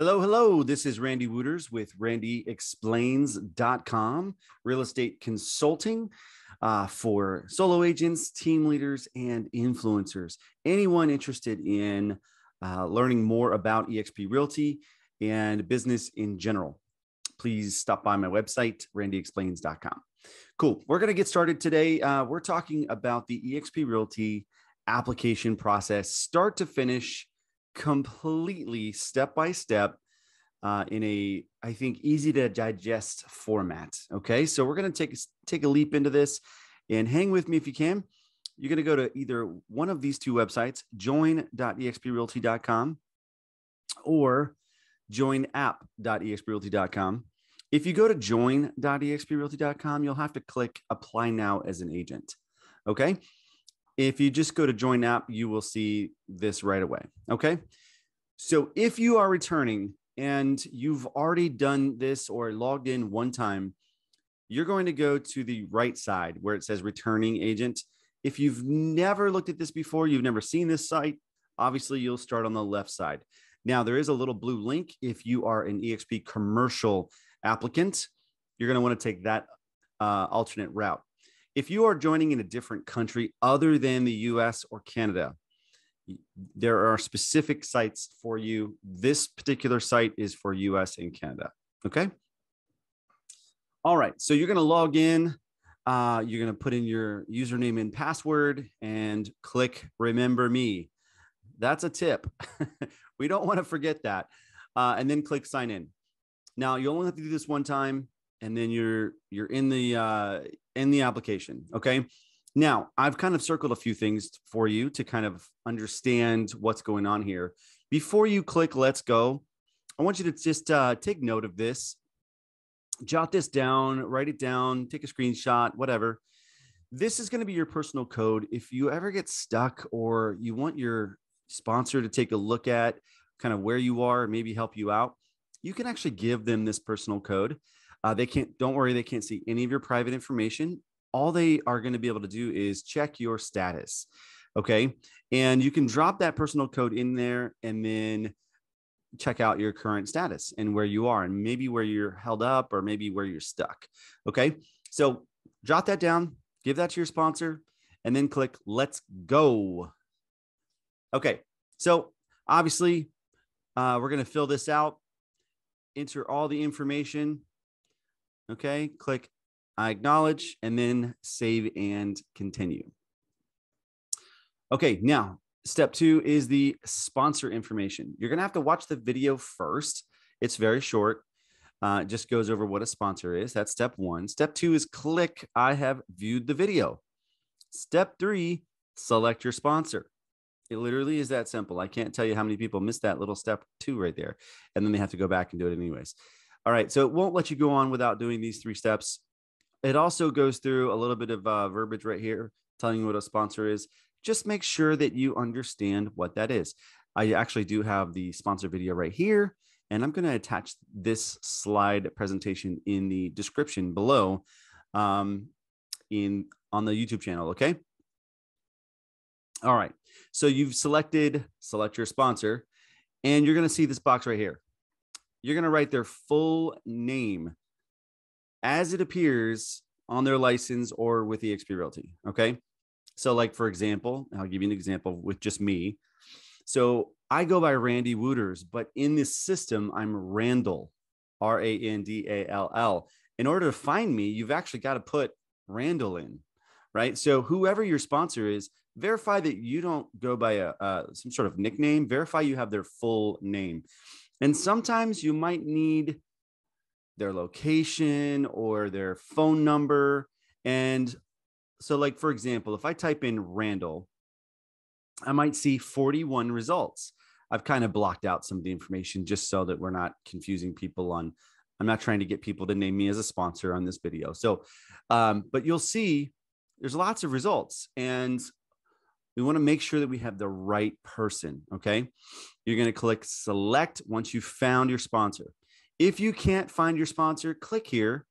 Hello, hello. This is Randy Wooters with randyexplains.com, real estate consulting uh, for solo agents, team leaders, and influencers. Anyone interested in uh, learning more about eXp Realty and business in general, please stop by my website, randyexplains.com. Cool. We're going to get started today. Uh, we're talking about the eXp Realty application process, start to finish completely step by step uh, in a I think easy to digest format. Okay, so we're gonna take take a leap into this, and hang with me if you can. You're gonna go to either one of these two websites, join.exprealty.com or joinapp.exprealty.com. If you go to join.exprealty.com, you'll have to click apply now as an agent. Okay. If you just go to join app, you will see this right away. Okay. So if you are returning and you've already done this or logged in one time, you're going to go to the right side where it says returning agent. If you've never looked at this before, you've never seen this site, obviously you'll start on the left side. Now, there is a little blue link. If you are an EXP commercial applicant, you're going to want to take that uh, alternate route if you are joining in a different country other than the US or Canada, there are specific sites for you. This particular site is for US and Canada. Okay. All right. So you're going to log in. Uh, you're going to put in your username and password and click Remember Me. That's a tip. we don't want to forget that. Uh, and then click Sign In. Now you only have to do this one time, and then you're you're in the uh, in the application. Okay. Now, I've kind of circled a few things for you to kind of understand what's going on here. Before you click let's go, I want you to just uh, take note of this, jot this down, write it down, take a screenshot, whatever. This is going to be your personal code. If you ever get stuck or you want your sponsor to take a look at kind of where you are, maybe help you out, you can actually give them this personal code uh, they can't, don't worry, they can't see any of your private information. All they are going to be able to do is check your status. Okay. And you can drop that personal code in there and then check out your current status and where you are and maybe where you're held up or maybe where you're stuck. Okay. So jot that down, give that to your sponsor, and then click let's go. Okay. So obviously, uh, we're going to fill this out, enter all the information. Okay, click I acknowledge and then save and continue. Okay, now step two is the sponsor information. You're going to have to watch the video first. It's very short. Uh, just goes over what a sponsor is. That's step one. Step two is click I have viewed the video. Step three, select your sponsor. It literally is that simple. I can't tell you how many people miss that little step two right there. And then they have to go back and do it anyways. All right. So it won't let you go on without doing these three steps. It also goes through a little bit of uh, verbiage right here, telling you what a sponsor is. Just make sure that you understand what that is. I actually do have the sponsor video right here, and I'm going to attach this slide presentation in the description below um, in on the YouTube channel. Okay. All right. So you've selected select your sponsor, and you're going to see this box right here you're going to write their full name as it appears on their license or with eXp Realty. Okay. So, like for example, I'll give you an example with just me. So I go by Randy Wooters, but in this system, I'm Randall, R A N D A L L. In order to find me, you've actually got to put Randall in, right? So whoever your sponsor is, verify that you don't go by a uh, some sort of nickname. Verify you have their full name. And sometimes you might need their location or their phone number. And so, like, for example, if I type in Randall, I might see 41 results. I've kind of blocked out some of the information just so that we're not confusing people on. I'm not trying to get people to name me as a sponsor on this video. So, um, but you'll see there's lots of results. And we want to make sure that we have the right person. Okay. You're going to click select once you've found your sponsor. If you can't find your sponsor, click here.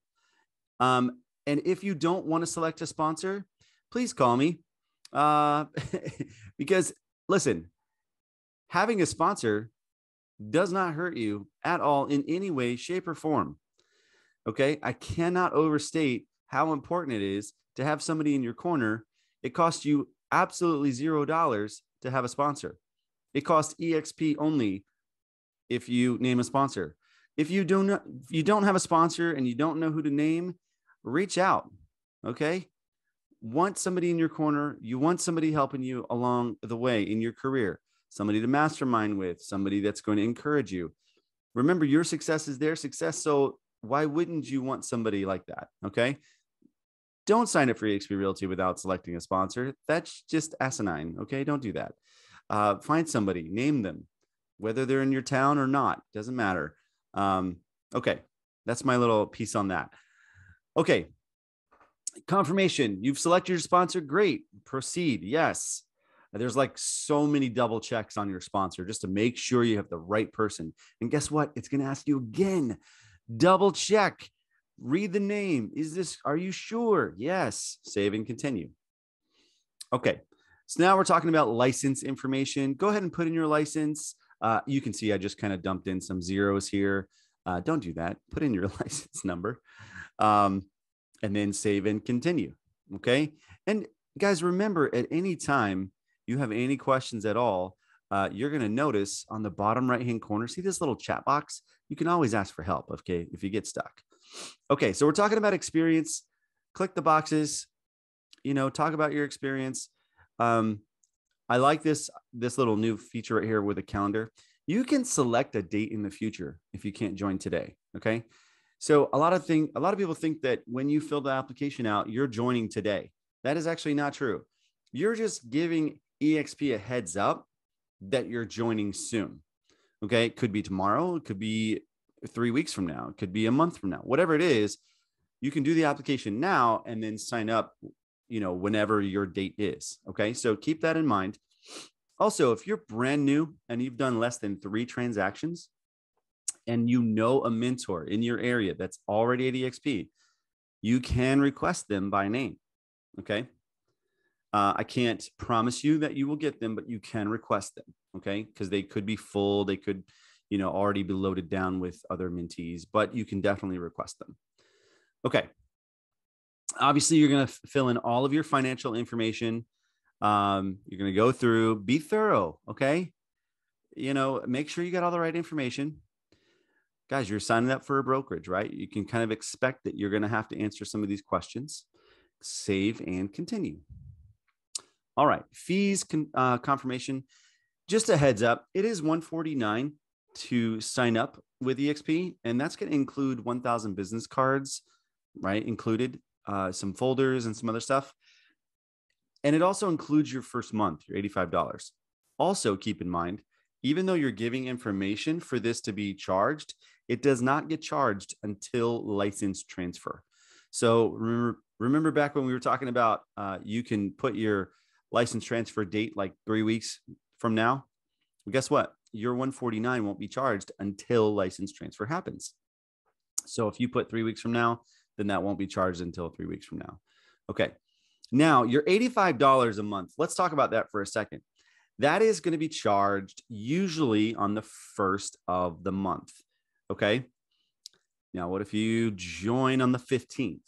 Um, and if you don't want to select a sponsor, please call me. Uh, because listen, having a sponsor does not hurt you at all in any way, shape, or form. Okay. I cannot overstate how important it is to have somebody in your corner. It costs you absolutely zero dollars to have a sponsor. It costs EXP only if you name a sponsor. If you do not you don't have a sponsor and you don't know who to name, reach out. Okay? Want somebody in your corner, you want somebody helping you along the way in your career, somebody to mastermind with, somebody that's going to encourage you. Remember your success is their success, so why wouldn't you want somebody like that? Okay? Don't sign up for eXp Realty without selecting a sponsor. That's just asinine. Okay, don't do that. Uh, find somebody, name them, whether they're in your town or not, doesn't matter. Um, okay, that's my little piece on that. Okay, confirmation. You've selected your sponsor. Great. Proceed. Yes. There's like so many double checks on your sponsor just to make sure you have the right person. And guess what? It's going to ask you again double check read the name. Is this, are you sure? Yes. Save and continue. Okay. So now we're talking about license information. Go ahead and put in your license. Uh, you can see I just kind of dumped in some zeros here. Uh, don't do that. Put in your license number um, and then save and continue. Okay. And guys, remember at any time you have any questions at all, uh, you're going to notice on the bottom right hand corner, see this little chat box? You can always ask for help. Okay. If you get stuck. Okay, so we're talking about experience. Click the boxes. You know, talk about your experience. Um, I like this this little new feature right here with a calendar. You can select a date in the future if you can't join today. Okay, so a lot of thing a lot of people think that when you fill the application out, you're joining today. That is actually not true. You're just giving EXP a heads up that you're joining soon. Okay, it could be tomorrow, it could be three weeks from now, it could be a month from now, whatever it is, you can do the application now and then sign up, you know, whenever your date is. Okay. So keep that in mind. Also, if you're brand new and you've done less than three transactions and you know a mentor in your area that's already at EXP, you can request them by name. Okay. Uh, I can't promise you that you will get them, but you can request them. Okay. Because they could be full, they could you know already be loaded down with other mintees but you can definitely request them okay obviously you're going to fill in all of your financial information um, you're going to go through be thorough okay you know make sure you got all the right information guys you're signing up for a brokerage right you can kind of expect that you're going to have to answer some of these questions save and continue all right fees con- uh, confirmation just a heads up it is 149 to sign up with EXP, and that's going to include 1,000 business cards, right? Included uh, some folders and some other stuff. And it also includes your first month, your $85. Also, keep in mind, even though you're giving information for this to be charged, it does not get charged until license transfer. So remember, remember back when we were talking about uh, you can put your license transfer date like three weeks from now. Well, guess what? your 149 won't be charged until license transfer happens. So if you put three weeks from now, then that won't be charged until three weeks from now. Okay. Now, your $85 a month, let's talk about that for a second. That is going to be charged usually on the first of the month. Okay. Now, what if you join on the 15th?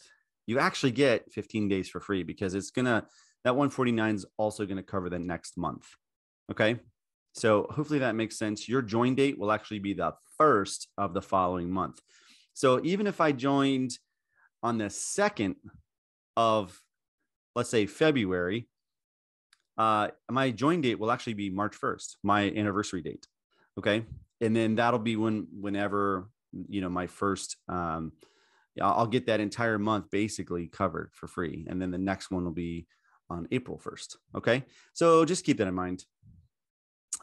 You actually get 15 days for free because it's going to, that 149 is also going to cover the next month. Okay. So hopefully that makes sense. Your join date will actually be the first of the following month. So even if I joined on the second of, let's say February, uh, my join date will actually be March 1st, my anniversary date. Okay. And then that'll be when, whenever, you know, my first, um, I'll get that entire month basically covered for free. And then the next one will be on April 1st. Okay. So just keep that in mind.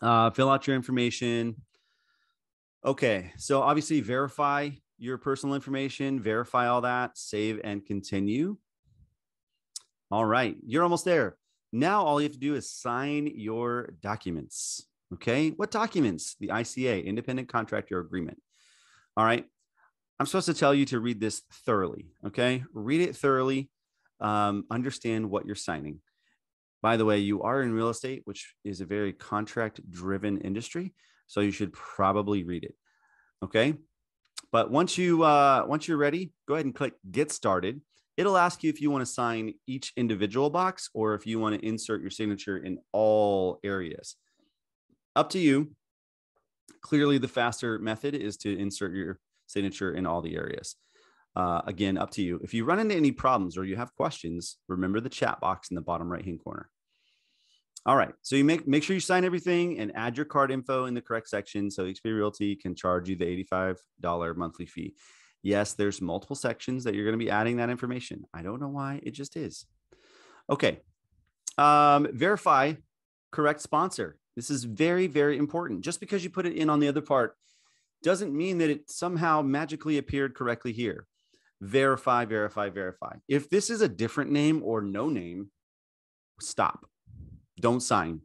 Uh, fill out your information. Okay, so obviously verify your personal information, verify all that, save and continue. All right, you're almost there. Now all you have to do is sign your documents. Okay, what documents? The ICA, Independent Contractor Agreement. All right, I'm supposed to tell you to read this thoroughly. Okay, read it thoroughly, um, understand what you're signing. By the way, you are in real estate, which is a very contract driven industry. So you should probably read it. Okay. But once you uh, once you're ready, go ahead and click get started. It'll ask you if you want to sign each individual box or if you want to insert your signature in all areas. Up to you. Clearly, the faster method is to insert your signature in all the areas. Uh, again, up to you. If you run into any problems or you have questions, remember the chat box in the bottom right hand corner. All right. So you make make sure you sign everything and add your card info in the correct section so Expedia Realty can charge you the $85 monthly fee. Yes, there's multiple sections that you're going to be adding that information. I don't know why, it just is. Okay. Um, verify correct sponsor. This is very, very important. Just because you put it in on the other part doesn't mean that it somehow magically appeared correctly here verify, verify, verify. If this is a different name or no name, stop. Don't sign.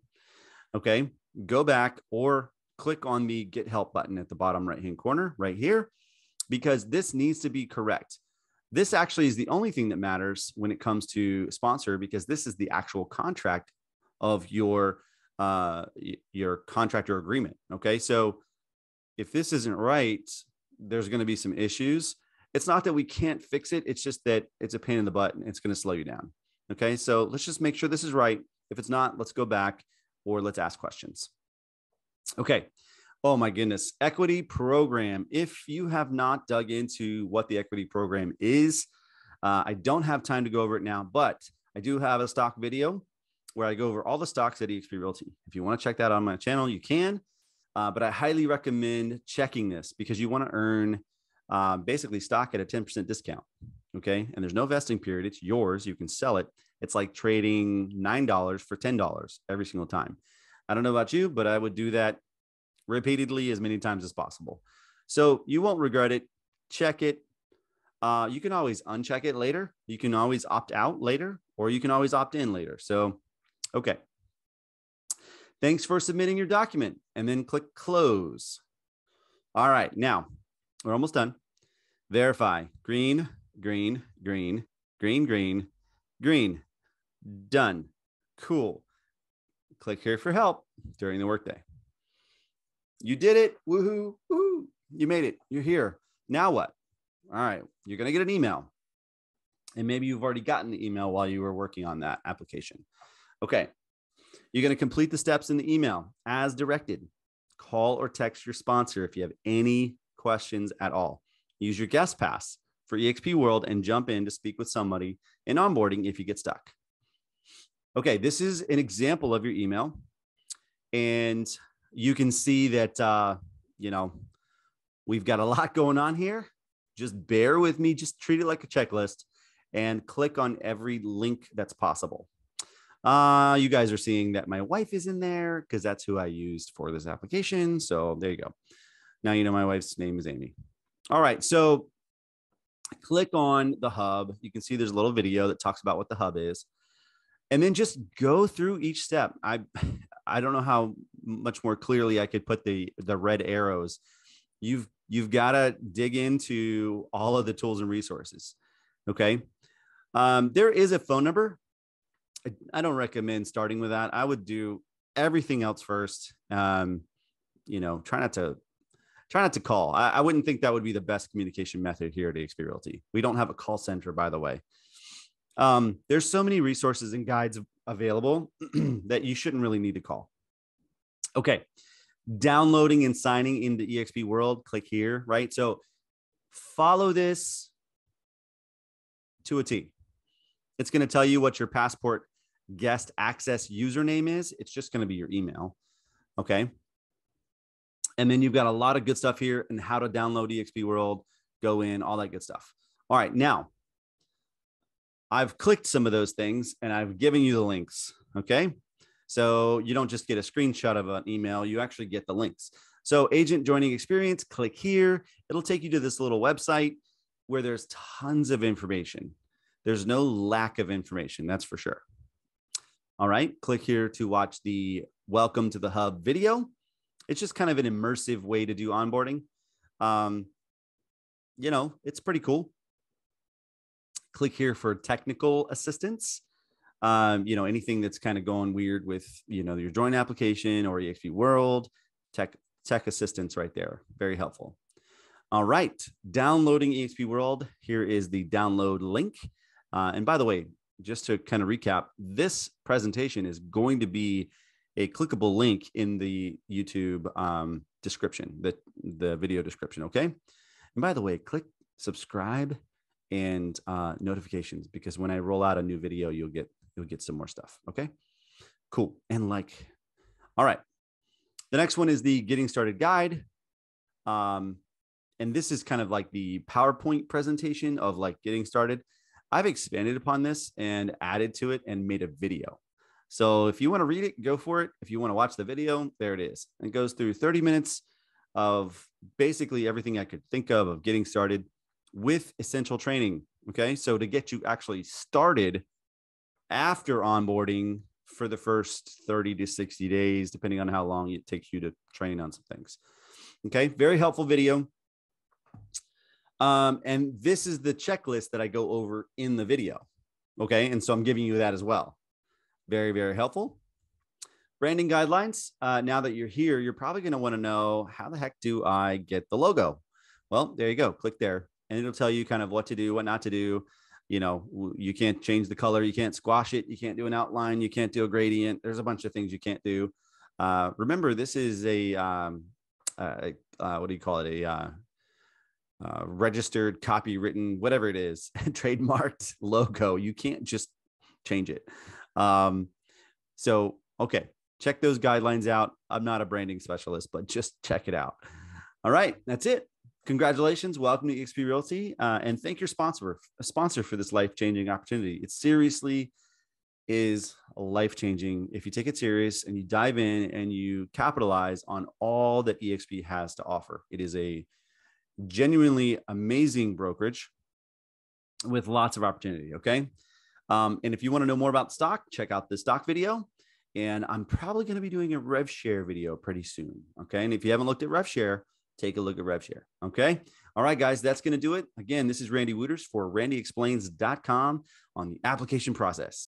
Okay. Go back or click on the get help button at the bottom right hand corner right here, because this needs to be correct. This actually is the only thing that matters when it comes to sponsor, because this is the actual contract of your uh, your contractor agreement. Okay. So if this isn't right, there's going to be some issues it's not that we can't fix it. It's just that it's a pain in the butt and it's going to slow you down. Okay. So let's just make sure this is right. If it's not, let's go back or let's ask questions. Okay. Oh my goodness. Equity program. If you have not dug into what the equity program is, uh, I don't have time to go over it now, but I do have a stock video where I go over all the stocks at eXp Realty. If you want to check that on my channel, you can. Uh, but I highly recommend checking this because you want to earn um, basically stock at a 10% discount. Okay. And there's no vesting period. It's yours. You can sell it. It's like trading $9 for $10 every single time. I don't know about you, but I would do that repeatedly as many times as possible. So you won't regret it. Check it. Uh, you can always uncheck it later. You can always opt out later, or you can always opt in later. So, okay. Thanks for submitting your document and then click close. All right. Now we're almost done. Verify. Green, green, green, green, green, green. Done. Cool. Click here for help during the workday. You did it. Woohoo. Woohoo. You made it. You're here. Now what? All right. You're going to get an email. And maybe you've already gotten the email while you were working on that application. Okay. You're going to complete the steps in the email as directed. Call or text your sponsor if you have any questions at all. Use your guest pass for eXp World and jump in to speak with somebody in onboarding if you get stuck. Okay, this is an example of your email. And you can see that, uh, you know, we've got a lot going on here. Just bear with me, just treat it like a checklist and click on every link that's possible. Uh, you guys are seeing that my wife is in there because that's who I used for this application. So there you go. Now you know my wife's name is Amy. All right. So click on the hub. You can see there's a little video that talks about what the hub is. And then just go through each step. I I don't know how much more clearly I could put the the red arrows. You've you've got to dig into all of the tools and resources. Okay. Um, there is a phone number. I, I don't recommend starting with that. I would do everything else first. Um, you know, try not to try not to call. I, I, wouldn't think that would be the best communication method here at EXP Realty. We don't have a call center, by the way. Um, there's so many resources and guides available that you shouldn't really need to call. Okay, downloading and signing into EXP World, click here, right? So follow this to a T. It's going to tell you what your passport guest access username is. It's just going to be your email. Okay. And then you've got a lot of good stuff here and how to download EXP World, go in, all that good stuff. All right, now I've clicked some of those things and I've given you the links. Okay. So you don't just get a screenshot of an email, you actually get the links. So, agent joining experience, click here. It'll take you to this little website where there's tons of information. There's no lack of information, that's for sure. All right, click here to watch the Welcome to the Hub video it's just kind of an immersive way to do onboarding. Um, you know, it's pretty cool. Click here for technical assistance. Um, you know, anything that's kind of going weird with, you know, your joint application or EXP World, tech tech assistance right there. Very helpful. All right, downloading EXP World. Here is the download link. Uh, and by the way, just to kind of recap, this presentation is going to be a clickable link in the YouTube um, description, the, the video description. Okay. And by the way, click subscribe and uh, notifications because when I roll out a new video, you'll get you'll get some more stuff. Okay. Cool. And like, all right. The next one is the getting started guide. Um, and this is kind of like the PowerPoint presentation of like getting started. I've expanded upon this and added to it and made a video. So if you want to read it, go for it. If you want to watch the video, there it is. it goes through 30 minutes of basically everything I could think of of getting started with essential training. Okay. So to get you actually started after onboarding for the first 30 to 60 days, depending on how long it takes you to train on some things. Okay. Very helpful video. Um, and this is the checklist that I go over in the video. Okay. And so I'm giving you that as well. Very, very helpful. Branding guidelines. Uh, now that you're here, you're probably going to want to know how the heck do I get the logo? Well, there you go. Click there, and it'll tell you kind of what to do, what not to do. You know, you can't change the color, you can't squash it, you can't do an outline, you can't do a gradient. There's a bunch of things you can't do. Uh, remember, this is a um, uh, uh, what do you call it? A uh, uh, registered, copywritten, whatever it is, trademarked logo. You can't just change it. Um, so, okay, check those guidelines out. I'm not a branding specialist, but just check it out. All right, that's it. Congratulations. Welcome to EXP Realty. Uh, and thank your sponsor, sponsor for this life changing opportunity. It seriously is life changing if you take it serious and you dive in and you capitalize on all that EXP has to offer. It is a genuinely amazing brokerage with lots of opportunity. Okay. Um, and if you want to know more about stock, check out this stock video. And I'm probably going to be doing a RevShare video pretty soon. Okay. And if you haven't looked at RevShare, take a look at RevShare. Okay. All right, guys, that's going to do it. Again, this is Randy Wooters for randyexplains.com on the application process.